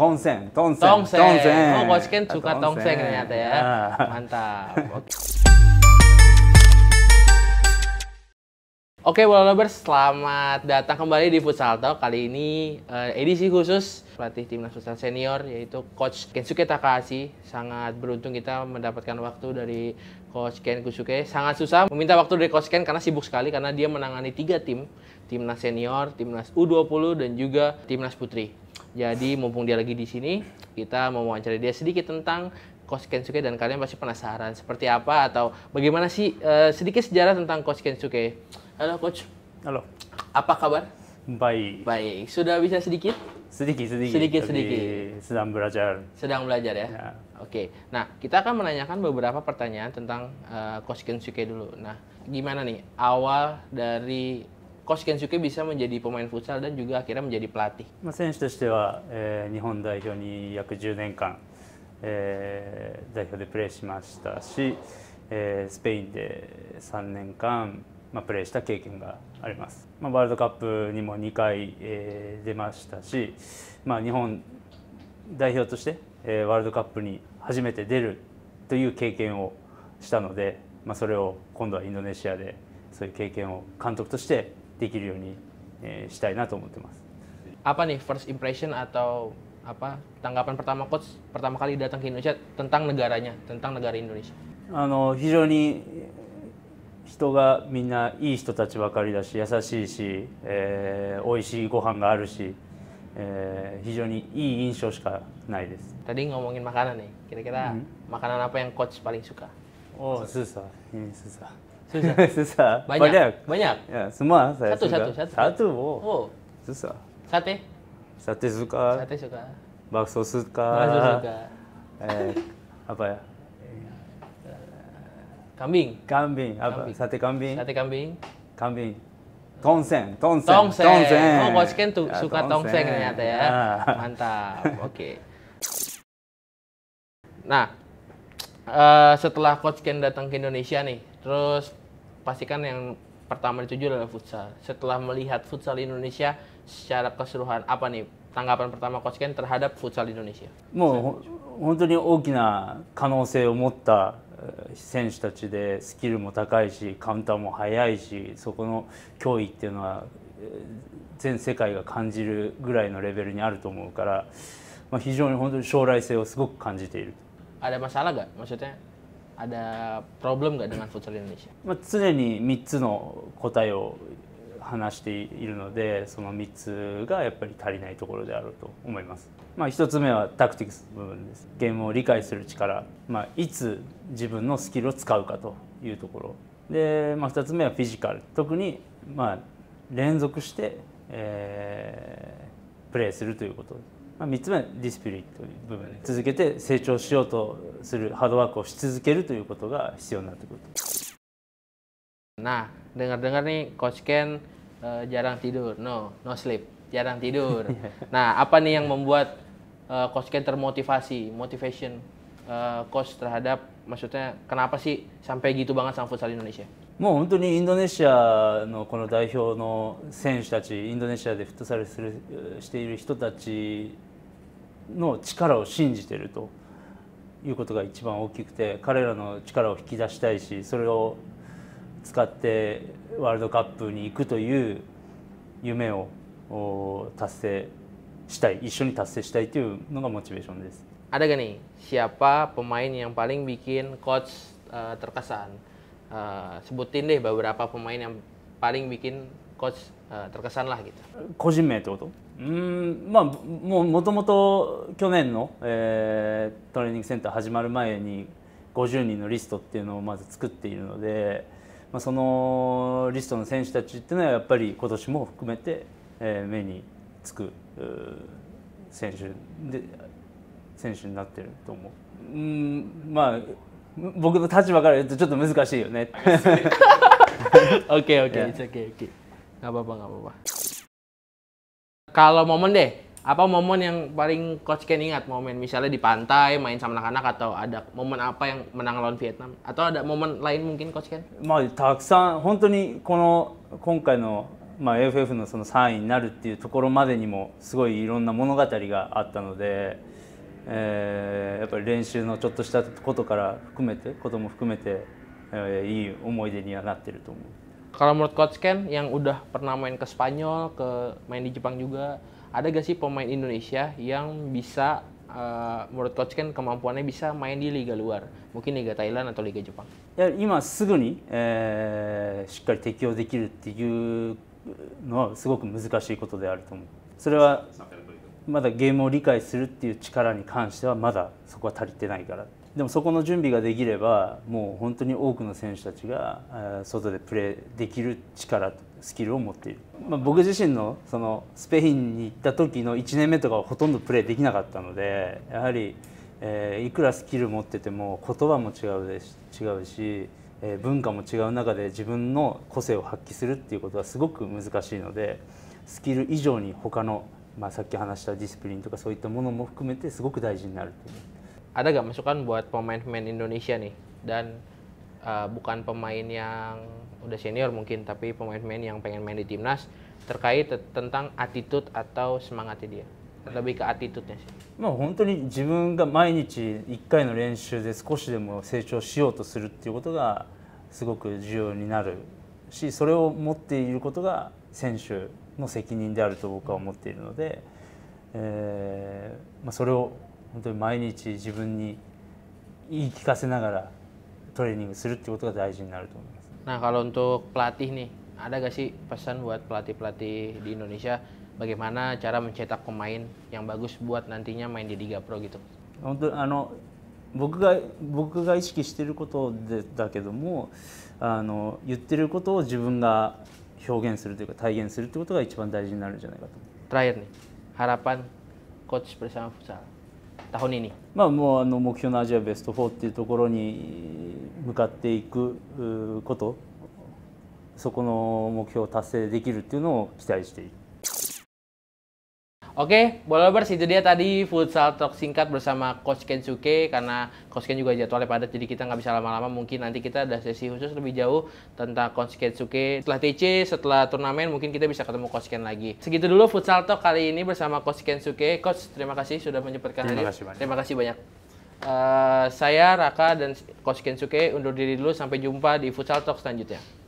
Tongseng, Tongseng, Tongseng. Oh, Coach Ken suka Tongseng, ternyata ya. Ah. Mantap. Oke, okay, selamat datang kembali di Futsal Talk. Kali ini uh, edisi khusus pelatih timnas futsal senior yaitu Coach Kensuke Takahashi. Sangat beruntung kita mendapatkan waktu dari Coach Ken Kusuke. Sangat susah meminta waktu dari Coach Ken karena sibuk sekali karena dia menangani tiga tim, timnas senior, timnas U20 dan juga timnas putri. Jadi mumpung dia lagi di sini, kita mau wawancara dia sedikit tentang Coach Kensuke dan kalian pasti penasaran seperti apa atau bagaimana sih uh, sedikit sejarah tentang Coach Kensuke. Halo Coach. Halo. Apa kabar? Baik. Baik. Sudah bisa sedikit? Sedikit, sedikit. Sedikit, sedikit. Sedang belajar. Sedang belajar ya. ya. Oke. Nah, kita akan menanyakan beberapa pertanyaan tentang uh, eh, Coach Kensuke dulu. Nah, gimana nih awal dari Coach Kensuke bisa menjadi pemain futsal dan juga akhirnya menjadi pelatih? 選手としては、えー、日本代表に約10年間、え代表でプレーしましたし、えスペインで3年間、まあ、プレーした経験があります、まあ、ワールドカップにも2回、え出ましたし、まあ、日本代表として、えワールドカップに初めて出るという経験をしたので、まあ、それを今度はインドネシアでそういう経験を監督としてできるように、えー、したいなと思ってます。apa nih first impression atau apa tanggapan pertama coach pertama kali datang ke Indonesia tentang negaranya tentang negara Indonesia あの非常に人がみんないい人たちばかりだし優しいし、えー、美味しいご飯があるし、えー、非常にいい印象しかないです tadi ngomongin makanan nih kira-kira、うん、makanan apa yang coach paling suka oh susah ini susah Susah. susah. Banyak. Banyak. Banyak. Ya, semua saya satu, suka. Satu, satu, satu. Satu. Oh. oh. Susah. Sate? Sate suka. Sate suka. Bakso suka. Bakso suka. Eh, apa ya? Eh, kambing. Kambing. Apa? Kambing. Sate kambing. Sate kambing. Kambing. Tongseng, tongseng, tongseng. tongseng. Oh, Coach Ken tuh ya, suka tongseng, tongseng ternyata ya. Ah. Mantap. Oke. Okay. Nah, uh, setelah Coach Ken datang ke Indonesia nih, terus pastikan yang pertama dituju adalah futsal. Setelah melihat futsal Indonesia secara keseluruhan, apa nih tanggapan pertama Coach Ken terhadap futsal Indonesia? もう本当に大きな可能性を持った選手たちでスキルも高いしカウンターも速いしそこの脅威っていうのは全世界が感じるぐらいのレベルにあると思うから、まあ、非常に本当に将来性をすごく感じている。あ d a masalah gak? m ada problem nggak dengan futsal Indonesia？まあ常に3つの答えを話しているので、その3つがやっぱり足りないところであると思います。まあ1つ目はタクティクスの部分です。ゲームを理解する力、まあいつ自分のスキルを使うかというところ。で、まあ2つ目はフィジカル、特にまあ連続して、えー、プレーするということ。まあ、3つ目はディスプレイという部分続けて成長しようとするハードワークをし続けるということが必要になってくると。Nah, dengar-dengar nih Coach Ken uh, jarang tidur, no, no sleep, jarang tidur. Iya. nah, apa nih yang membuat uh, Coach Ken termotivasi, motivation uh, Coach terhadap, maksudnya kenapa sih sampai gitu banget sama futsal Indonesia? もう本当にインドネシアのこの代表の選手たち、インドネシアでフットサルするしている人たちの力を信じているということが一番大きくて彼らの力を引き出したいしそれを使ってワールドカップに行くという夢を達成したい一緒に達成したいというのがモチベーションです。あれがね、siapa pemain yang paling bikin coach、uh, terkesan?、Uh, s e b u t gitu 個人名ってことうんまあもうもともと去年の、えー、トレーニングセンター始まる前に50人のリストっていうのをまず作っているので、まあ、そのリストの選手たちっていうのはやっぱり今年も含めて、え目につく選手で選手になってると思う。うんまあ僕の立場から言うとちょっと難しいよね。OK, okay, yeah. okay, okay. Nggak apa-apa, nggak apa-apa. Kalau momen deh, apa momen yang paling coach Ken ingat momen misalnya di pantai main sama anak-anak atau ada momen apa yang menang lawan Vietnam atau ada momen lain mungkin coach Ken? まあたくさん本当にこの今回のまあ AFF のその3位になるっていうところまでにもすごいいろんな物語があったので、えー、やっぱり練習のちょっとしたことから含めてことも含めて、えー、いい思い出にはなってると思う。kalau menurut Coach Ken yang udah pernah main ke Spanyol, ke main di Jepang juga, ada gak sih pemain Indonesia yang bisa uh, menurut coach Ken kemampuannya bisa main di liga luar, mungkin liga Thailand atau liga Jepang. Ya, 今すぐに、えー、しっかり適応できるっていうのはすごく難しいことであると思う。それはまだゲームを理解するっていう力に関してはまだそこは足りてないから。でもそこの準備ができればもう本当に多くの選手たちが外でプレーできる力スキルを持っている、まあ、僕自身のそのスペインに行った時の1年目とかはほとんどプレーできなかったのでやはり、えいくらスキル持ってても言葉も違うです違うし、え文化も違う中で自分の個性を発揮するっていうことはすごく難しいのでスキル以上に他の、まあ、さっき話したディスプリンとかそういったものも含めてすごく大事になるという。ada gak masukan buat pemain-pemain Indonesia nih dan uh, bukan pemain yang udah senior mungkin tapi pemain-pemain yang pengen main di timnas terkait tentang attitude atau semangatnya dia lebih ke attitude-nya sih. まあ本当に自分が毎日1回の練習で少しでも成長しようとするっていうことがすごく重要になるしそれを持っていることが選手の責任であると僕は思っているので、えーまあ、それを本当に毎日自分に言い聞かせながらトレーニングするってことが大事になると思います。Nah kalau untuk pelatih nih, ada gak sih pesan buat pelatih-pelatih di Indonesia bagaimana cara mencetak pemain yang bagus buat nantinya main di Liga Pro gitu? 本当あの僕が僕が意識していることでだけどもあの言ってることを自分が表現するというか体現するということが一番大事になるんじゃないかと。Terakhir nih, harapan coach bersama futsal. t a h まあもうあの目標のアジアベスト4っていうところに向かっていくこと、そこの目標を達成できるっていうのを期待している。Oke, bola itu dia tadi futsal talk singkat bersama Coach Kensuke karena Coach Ken juga jadwalnya padat jadi kita nggak bisa lama-lama mungkin nanti kita ada sesi khusus lebih jauh tentang Coach Kensuke setelah TC setelah turnamen mungkin kita bisa ketemu Coach Ken lagi. Segitu dulu futsal talk kali ini bersama Coach Kensuke. Coach terima kasih sudah menyempatkan hadir. Terima kasih banyak. Terima kasih banyak. Uh, saya Raka dan Coach Kensuke undur diri dulu sampai jumpa di futsal talk selanjutnya.